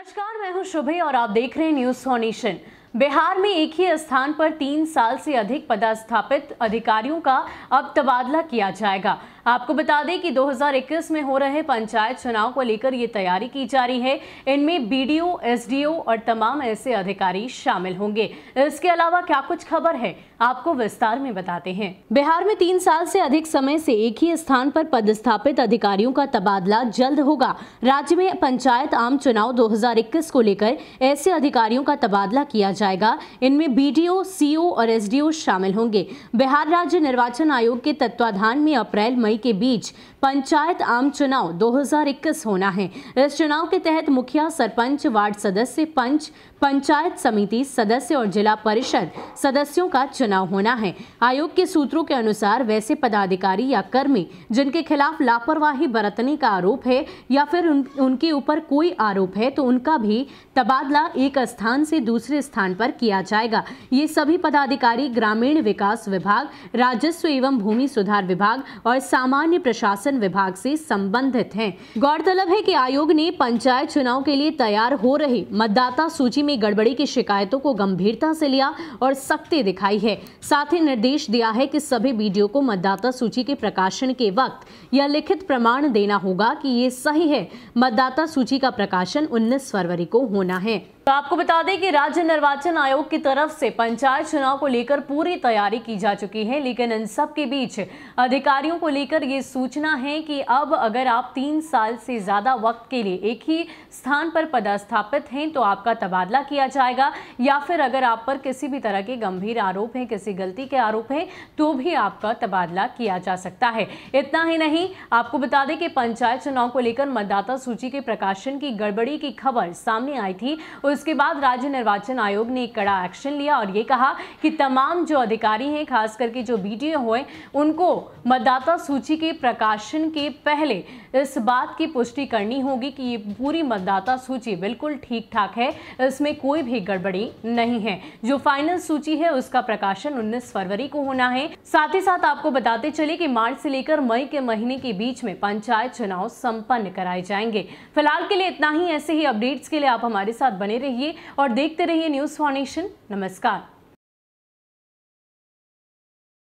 नमस्कार मैं हूं शुभे और आप देख रहे हैं न्यूज सोनेशन बिहार में एक ही स्थान पर तीन साल से अधिक पदस्थापित अधिकारियों का अब तबादला किया जाएगा आपको बता दें कि 2021 में हो रहे पंचायत चुनाव को लेकर ये तैयारी की जा रही है इनमें बीडीओ एसडीओ और तमाम ऐसे अधिकारी शामिल होंगे इसके अलावा क्या कुछ खबर है आपको विस्तार में बताते हैं बिहार में तीन साल से अधिक समय से एक ही स्थान पर पदस्थापित अधिकारियों का तबादला जल्द होगा राज्य में पंचायत आम चुनाव 2021 को लेकर ऐसे अधिकारियों का तबादला किया जाएगा इनमें बीडीओ सीओ और एसडीओ शामिल होंगे बिहार राज्य निर्वाचन आयोग के तत्वाधान में अप्रैल मई मई के बीच पंचायत आम चुनाव 2021 होना है इस चुनाव के तहत मुखिया सरपंच वार्ड सदस्य पंच पंचायत समिति सदस्य और जिला परिषद सदस्यों का चुनाव होना है आयोग के सूत्रों के अनुसार वैसे पदाधिकारी या कर्मी जिनके खिलाफ लापरवाही बरतने का आरोप है या फिर उन, उनके ऊपर कोई आरोप है तो उनका भी तबादला एक स्थान से दूसरे स्थान पर किया जाएगा ये सभी पदाधिकारी ग्रामीण विकास विभाग राजस्व एवं भूमि सुधार विभाग और सामान्य प्रशासन विभाग से संबंधित हैं गौरतलब है कि आयोग ने पंचायत चुनाव के लिए तैयार हो रहे मतदाता सूची में गड़बड़ी की शिकायतों को गंभीरता से लिया और सख्ती दिखाई है साथ ही निर्देश दिया है कि सभी वीडियो को मतदाता सूची के प्रकाशन के वक्त यह लिखित प्रमाण देना होगा की ये सही है मतदाता सूची का प्रकाशन उन्नीस फरवरी को होना है तो आपको बता दें कि राज्य निर्वाचन आयोग की तरफ से पंचायत चुनाव को लेकर पूरी तैयारी की जा चुकी है लेकिन इन सब के बीच अधिकारियों को लेकर ये सूचना है कि अब अगर आप तीन साल से ज़्यादा वक्त के लिए एक ही स्थान पर पदस्थापित हैं तो आपका तबादला किया जाएगा या फिर अगर आप पर किसी भी तरह के गंभीर आरोप हैं किसी गलती के आरोप हैं तो भी आपका तबादला किया जा सकता है इतना ही नहीं आपको बता दें कि पंचायत चुनाव को लेकर मतदाता सूची के प्रकाशन की गड़बड़ी की खबर सामने आई थी उसके बाद राज्य निर्वाचन आयोग ने एक कड़ा एक्शन लिया और ये कहा कि तमाम जो अधिकारी हैं खास करके जो बी हुए उनको मतदाता सूची के प्रकाशन के पहले इस बात की पुष्टि करनी होगी कि ये पूरी मतदाता सूची बिल्कुल ठीक ठाक है इसमें कोई भी गड़बड़ी नहीं है जो फाइनल सूची है उसका प्रकाशन 19 फरवरी को होना है साथ ही साथ आपको बताते चले कि मार्च से लेकर मई के महीने के बीच में पंचायत चुनाव संपन्न कराए जाएंगे फिलहाल के लिए इतना ही ऐसे ही अपडेट्स के लिए आप हमारे साथ बने रहिए और देखते रहिए न्यूज़ फाउंडेशन नमस्कार